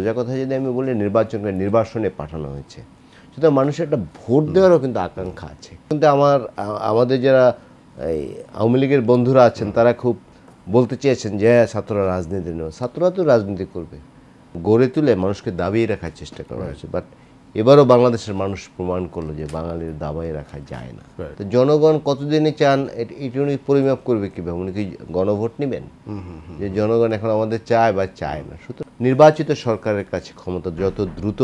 সোজা কথা যদি আমি বলি নির্বাচনকে নির্বাসনে পাঠানো হয়েছে সুতরাং মানুষের একটা ভোট দেওয়ারও কিন্তু আকাঙ্ক্ষা আছে কিন্তু আমার আমাদের যারা এই আওয়ামী লীগের বন্ধুরা আছেন তারা খুব বলতে চেয়েছেন যে হ্যাঁ ছাত্ররা রাজনীতি নেওয়া ছাত্ররা তো রাজনীতি করবে গড়ে তুলে মানুষকে দাবিয়ে রাখার চেষ্টা করা হয়েছে বাট এবারও বাংলাদেশের মানুষ প্রমাণ করলো যে বাঙালির দাবাই রাখা যায় না তো জনগণ কতদিনে চান এটি উনি পরিমাপ করবে কীভাবে উনি কি গণভোট নেবেন যে জনগণ এখন আমাদের চায় বা চায় না সুতরাং নির্বাচিত সরকারের কাছে ক্ষমতা যত দ্রুত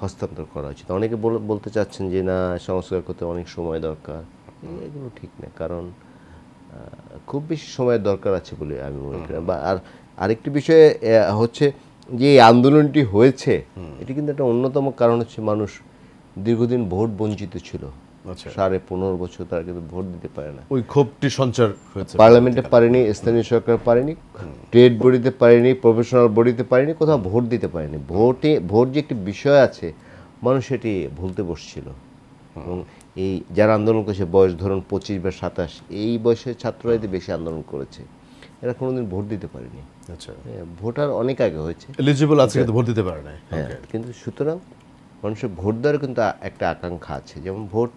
হস্তান্তর করা উচিত অনেকে বলতে চাচ্ছেন যে না সংস্কার করতে অনেক সময় দরকার এগুলো ঠিক না কারণ খুব বেশি সময়ের দরকার আছে বলে আমি মনে করি বা আর আরেকটি বিষয়ে হচ্ছে যে এই আন্দোলনটি হয়েছে এটি কিন্তু একটা অন্যতম কারণ হচ্ছে মানুষ দীর্ঘদিন ভোট বঞ্চিত ছিল আচ্ছা। সাড়ে পনেরো বছর তারা কিন্তু ভোট দিতে পারে না ওই ক্ষোভটি সঞ্চার হয়েছে পার্লামেন্টে পারেনি স্থানীয় সরকার পারেনি ট্রেড বডিতে পারেনি প্রফেশনাল বডিতে পারেনি কোথাও ভোট দিতে পারেনি ভোটে ভোট যে একটি বিষয় আছে মানুষ এটি ভুলতে বসছিল এবং এই যারা আন্দোলন করেছে বয়স ধরুন পঁচিশ বা সাতাশ এই বয়সের ছাত্ররা এতে বেশি আন্দোলন করেছে এরা কোনোদিন ভোট দিতে পারেনি আচ্ছা হ্যাঁ, ভোটার অনেক আগে হয়েছে এলিজিবল আছে কিন্তু হ্যাঁ। ভোট দিতে পারে না হ্যাঁ কিন্তু সুতরাং মানুষের ভোট দেওয়ার কিন্তু একটা আকাঙ্ক্ষা আছে যেমন ভোট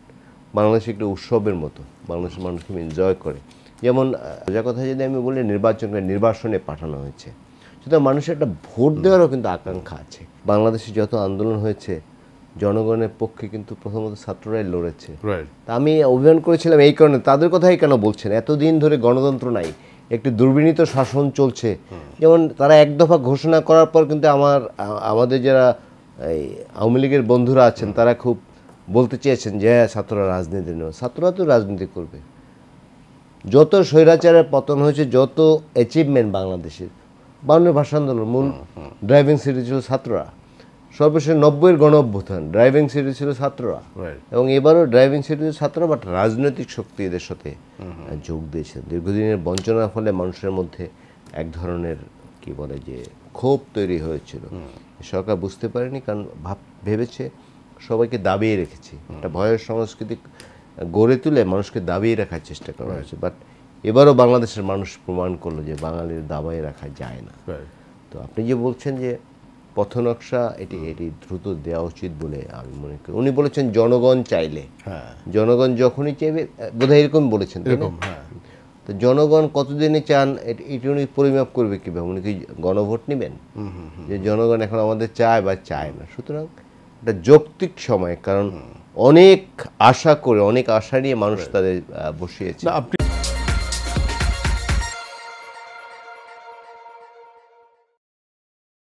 বাংলাদেশ একটা উৎসবের মতো বাংলাদেশের মানুষ খুব এনজয় করে যেমন যা কথা যদি আমি বলি নির্বাচনকে নির্বাসনে পাঠানো হয়েছে সুতরাং মানুষের একটা ভোট দেওয়ারও কিন্তু আকাঙ্ক্ষা আছে বাংলাদেশে যত আন্দোলন হয়েছে জনগণের পক্ষে কিন্তু প্রথমত ছাত্ররাই লড়েছে তা আমি অভিযান করেছিলাম এই কারণে তাদের কথাই কেন বলছেন এতদিন ধরে গণতন্ত্র নাই একটি দুর্বিনীত শাসন চলছে যেমন তারা এক দফা ঘোষণা করার পর কিন্তু আমার আমাদের যারা এই আওয়ামী লীগের বন্ধুরা আছেন তারা খুব বলতে চেয়েছেন যে হ্যাঁ ছাত্ররা রাজনীতি নেবে ছাত্ররা তো রাজনীতি করবে যত স্বৈরাচারের পতন হয়েছে যত অ্যাচিভমেন্ট বাংলাদেশের বাংলা ভাষা আন্দোলন মূল ড্রাইভিং সিটি ছিল ছাত্ররা সর্বশেষ নব্বইয়ের গণ অভ্যুত্থান ড্রাইভিং সিটি ছিল ছাত্ররা এবং এবারও ড্রাইভিং সিটি ছাত্ররা বাট রাজনৈতিক শক্তি এদের সাথে যোগ দিয়েছে দীর্ঘদিনের বঞ্চনার ফলে মানুষের মধ্যে এক ধরনের কি বলে যে ক্ষোভ তৈরি হয়েছিল সরকার বুঝতে পারেনি কারণ ভাব ভেবেছে সবাইকে দাবিয়ে রেখেছি একটা ভয়ের সংস্কৃতি গড়ে তুলে মানুষকে দাবিয়ে রাখার চেষ্টা করা হয়েছে বাট এবারও বাংলাদেশের মানুষ প্রমাণ করলো যে বাঙালির দাবাই রাখা যায় না তো আপনি যে বলছেন যে পথ নকশা এটি এটি দ্রুত দেওয়া উচিত বলে আমি মনে করি উনি বলেছেন জনগণ চাইলে হ্যাঁ। জনগণ যখনই চাইবে বোধহয় এরকম বলেছেন হ্যাঁ। তো জনগণ কতদিনে চান এটি উনি পরিমাপ করবে কীভাবে উনি কি গণভোট নেবেন যে জনগণ এখন আমাদের চায় বা চায় না সুতরাং এটা যৌক্তিক সময় কারণ অনেক আশা করে অনেক আশা নিয়ে মানুষ তাদের বসিয়েছে আপনি